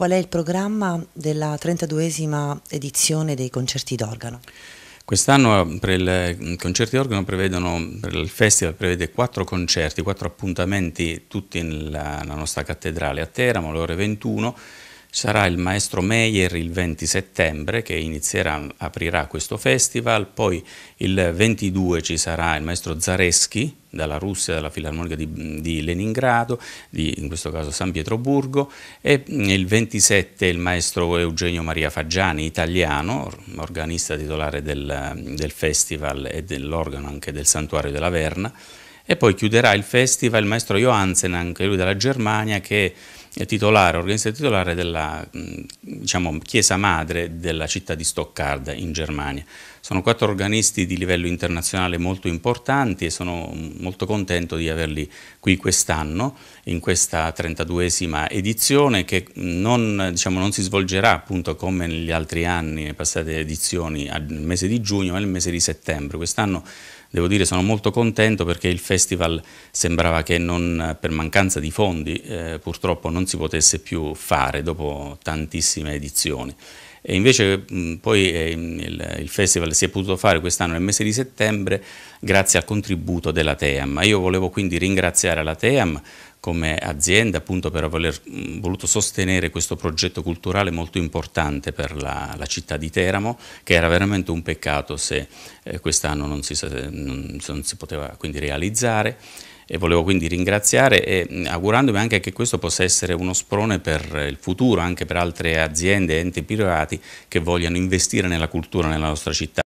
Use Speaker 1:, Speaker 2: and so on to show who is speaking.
Speaker 1: Qual è il programma della 32esima edizione dei concerti d'organo? Quest'anno eh, per i concerti d'organo prevedono, per il festival prevede quattro concerti, quattro appuntamenti tutti nella nostra cattedrale a Teramo alle ore 21 Sarà il maestro Meyer il 20 settembre che inizierà, aprirà questo festival, poi il 22 ci sarà il maestro Zareschi dalla Russia, dalla Filarmonica di, di Leningrado, di, in questo caso San Pietroburgo, e mm, il 27 il maestro Eugenio Maria Faggiani, italiano, organista titolare del, del festival e dell'organo anche del Santuario della Verna, e poi chiuderà il festival il maestro Johansen, anche lui dalla Germania, che eh, titolare, organista titolare della mm, diciamo, chiesa madre della città di Stoccarda in Germania. Sono quattro organisti di livello internazionale molto importanti e sono mm, molto contento di averli qui quest'anno, in questa 32esima edizione che non, diciamo, non, si svolgerà appunto come negli altri anni, nelle passate edizioni, nel mese di giugno, ma nel mese di settembre. Quest'anno devo dire sono molto contento perché il festival sembrava che non, per mancanza di fondi eh, purtroppo non non si potesse più fare dopo tantissime edizioni. E invece poi eh, il, il, festival si è potuto fare quest'anno nel mese di settembre grazie al contributo della TEAM. Io volevo quindi ringraziare la TEAM come azienda appunto per aver voluto sostenere questo progetto culturale molto importante per la, la città di Teramo, che era veramente un peccato se eh, quest'anno non si, non, non si poteva quindi realizzare e volevo quindi ringraziare e mm, augurandomi anche che questo possa essere uno sprone per il futuro, anche per altre aziende e enti privati che vogliano investire nella cultura nella nostra città.